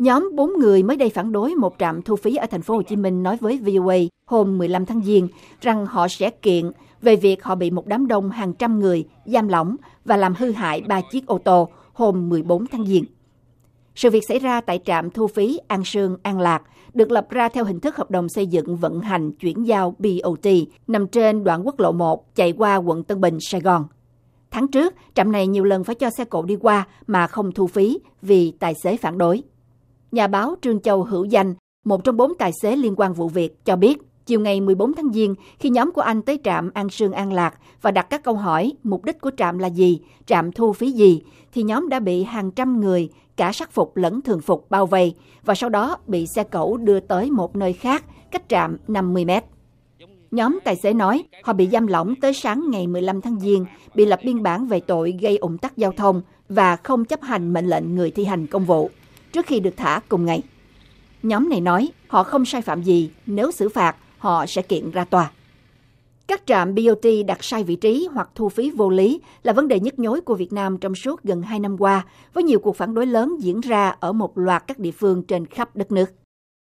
Nhóm 4 người mới đây phản đối một trạm thu phí ở thành phố Hồ Chí Minh nói với VOA hôm 15 tháng Giêng rằng họ sẽ kiện về việc họ bị một đám đông hàng trăm người giam lỏng và làm hư hại ba chiếc ô tô hôm 14 tháng Giêng. Sự việc xảy ra tại trạm thu phí An Sương An Lạc được lập ra theo hình thức hợp đồng xây dựng vận hành chuyển giao BOT nằm trên đoạn quốc lộ 1 chạy qua quận Tân Bình, Sài Gòn. Tháng trước, trạm này nhiều lần phải cho xe cộ đi qua mà không thu phí vì tài xế phản đối. Nhà báo Trương Châu Hữu Danh, một trong bốn tài xế liên quan vụ việc, cho biết chiều ngày 14 tháng Giêng, khi nhóm của anh tới trạm An Sương An Lạc và đặt các câu hỏi mục đích của trạm là gì, trạm thu phí gì, thì nhóm đã bị hàng trăm người, cả sắc phục lẫn thường phục bao vây và sau đó bị xe cẩu đưa tới một nơi khác, cách trạm 50 mét. Nhóm tài xế nói họ bị giam lỏng tới sáng ngày 15 tháng Giêng, bị lập biên bản về tội gây ủng tắc giao thông và không chấp hành mệnh lệnh người thi hành công vụ trước khi được thả cùng ngày. Nhóm này nói họ không sai phạm gì, nếu xử phạt, họ sẽ kiện ra tòa. Các trạm BOT đặt sai vị trí hoặc thu phí vô lý là vấn đề nhức nhối của Việt Nam trong suốt gần 2 năm qua, với nhiều cuộc phản đối lớn diễn ra ở một loạt các địa phương trên khắp đất nước.